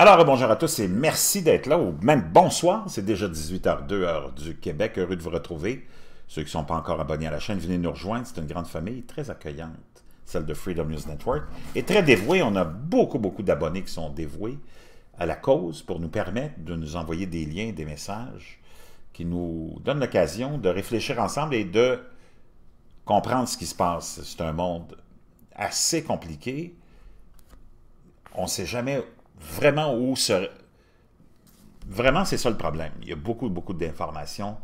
Alors, bonjour à tous et merci d'être là, ou même bonsoir, c'est déjà 18h02 du Québec, heureux de vous retrouver. Ceux qui ne sont pas encore abonnés à la chaîne, venez nous rejoindre, c'est une grande famille très accueillante, celle de Freedom News Network, et très dévouée, on a beaucoup, beaucoup d'abonnés qui sont dévoués à la cause pour nous permettre de nous envoyer des liens, des messages qui nous donnent l'occasion de réfléchir ensemble et de comprendre ce qui se passe. C'est un monde assez compliqué, on ne sait jamais vraiment où Vraiment, c'est ça le problème. Il y a beaucoup, beaucoup d'informations.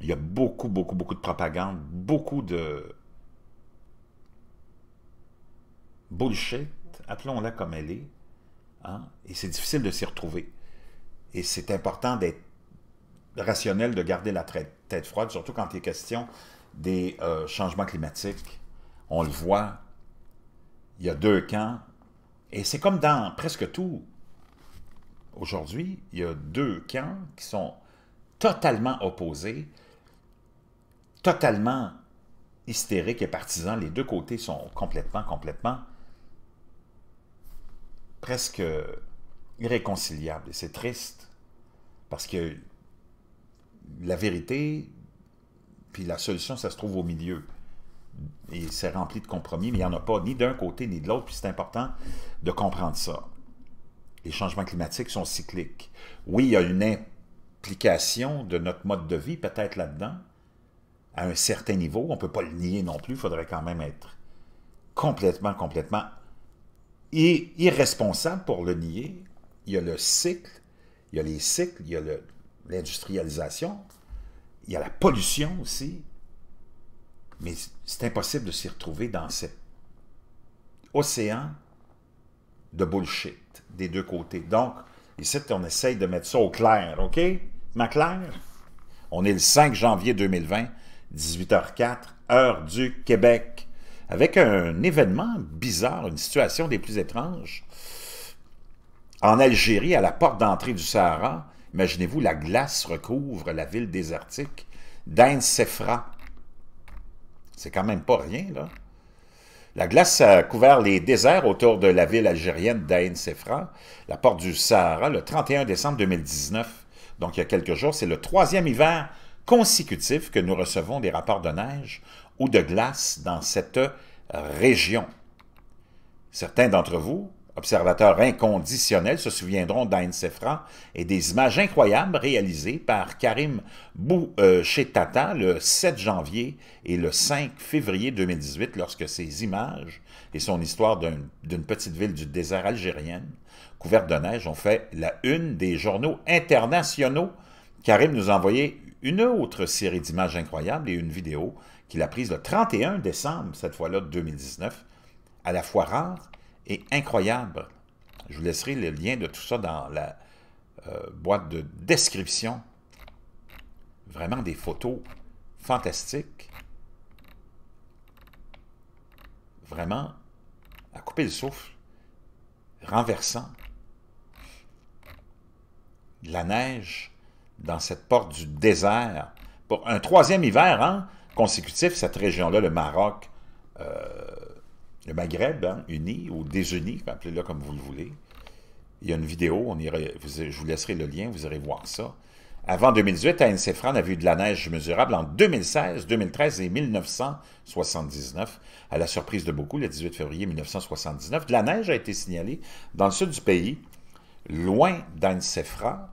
Il y a beaucoup, beaucoup, beaucoup de propagande. Beaucoup de... Bullshit, appelons-la comme elle est. Hein, et c'est difficile de s'y retrouver. Et c'est important d'être rationnel, de garder la tête froide, surtout quand il est question des euh, changements climatiques. On le voit, il y a deux camps, et c'est comme dans presque tout. Aujourd'hui, il y a deux camps qui sont totalement opposés, totalement hystériques et partisans. Les deux côtés sont complètement, complètement presque irréconciliables. Et c'est triste parce que la vérité, puis la solution, ça se trouve au milieu et c'est rempli de compromis, mais il n'y en a pas ni d'un côté ni de l'autre, puis c'est important de comprendre ça. Les changements climatiques sont cycliques. Oui, il y a une implication de notre mode de vie peut-être là-dedans, à un certain niveau, on ne peut pas le nier non plus, il faudrait quand même être complètement, complètement irresponsable pour le nier. Il y a le cycle, il y a les cycles, il y a l'industrialisation, il y a la pollution aussi, mais c'est impossible de s'y retrouver dans cet océan de bullshit des deux côtés. Donc, ici, on essaye de mettre ça au clair, OK? Ma claire? On est le 5 janvier 2020, 18h04, heure du Québec, avec un événement bizarre, une situation des plus étranges. En Algérie, à la porte d'entrée du Sahara, imaginez-vous, la glace recouvre la ville désertique d'Ain Sefra, c'est quand même pas rien, là. La glace a couvert les déserts autour de la ville algérienne d'Aïn Sefra, la porte du Sahara, le 31 décembre 2019. Donc, il y a quelques jours, c'est le troisième hiver consécutif que nous recevons des rapports de neige ou de glace dans cette région. Certains d'entre vous observateurs inconditionnels se souviendront d'Ain Sefra et des images incroyables réalisées par Karim Bouchetata le 7 janvier et le 5 février 2018 lorsque ces images et son histoire d'une petite ville du désert algérien couverte de neige ont fait la une des journaux internationaux. Karim nous a envoyé une autre série d'images incroyables et une vidéo qu'il a prise le 31 décembre, cette fois-là 2019, à la fois rare et incroyable. Je vous laisserai le lien de tout ça dans la euh, boîte de description. Vraiment des photos fantastiques. Vraiment à couper le souffle, renversant. la neige dans cette porte du désert. Pour un troisième hiver hein, consécutif, cette région-là, le Maroc, euh, le Maghreb unis hein, uni ou désuni, appelez-le comme vous le voulez. Il y a une vidéo, on je vous laisserai le lien, vous irez voir ça. Avant 2018, ANC a vu de la neige mesurable en 2016, 2013 et 1979. À la surprise de beaucoup, le 18 février 1979, de la neige a été signalée dans le sud du pays, loin d'Ansefra.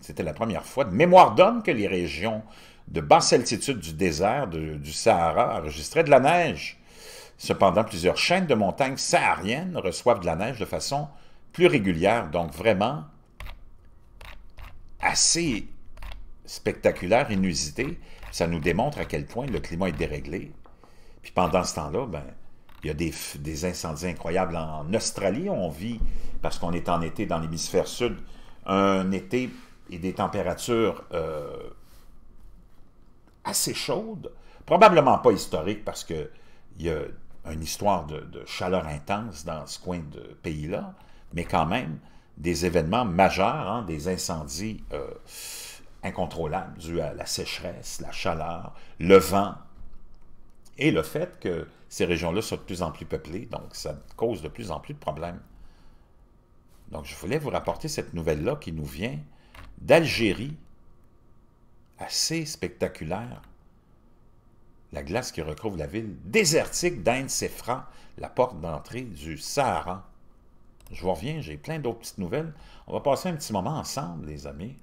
C'était la première fois de mémoire d'homme que les régions de basse altitude du désert du Sahara enregistraient de la neige. Cependant, plusieurs chaînes de montagnes sahariennes reçoivent de la neige de façon plus régulière, donc vraiment assez spectaculaire, inusité. Ça nous démontre à quel point le climat est déréglé. Puis pendant ce temps-là, ben, il y a des, incendies incroyables. En Australie, on vit, parce qu'on est en été dans l'hémisphère sud, un été et des températures euh, assez chaudes. Probablement pas historiques parce qu'il y a une histoire de, chaleur intense dans ce coin de pays-là, mais quand même des événements majeurs, hein, des incendies euh, incontrôlables dus à la sécheresse, la chaleur, le vent et le fait que ces régions-là sont de plus en plus peuplées, donc ça cause de plus en plus de problèmes. Donc je voulais vous rapporter cette nouvelle-là qui nous vient d'Algérie, assez spectaculaire. La glace qui recouvre la ville désertique d'Inde Sefra, la porte d'entrée du Sahara. Je vous reviens, j'ai plein d'autres petites nouvelles. On va passer un petit moment ensemble, les amis.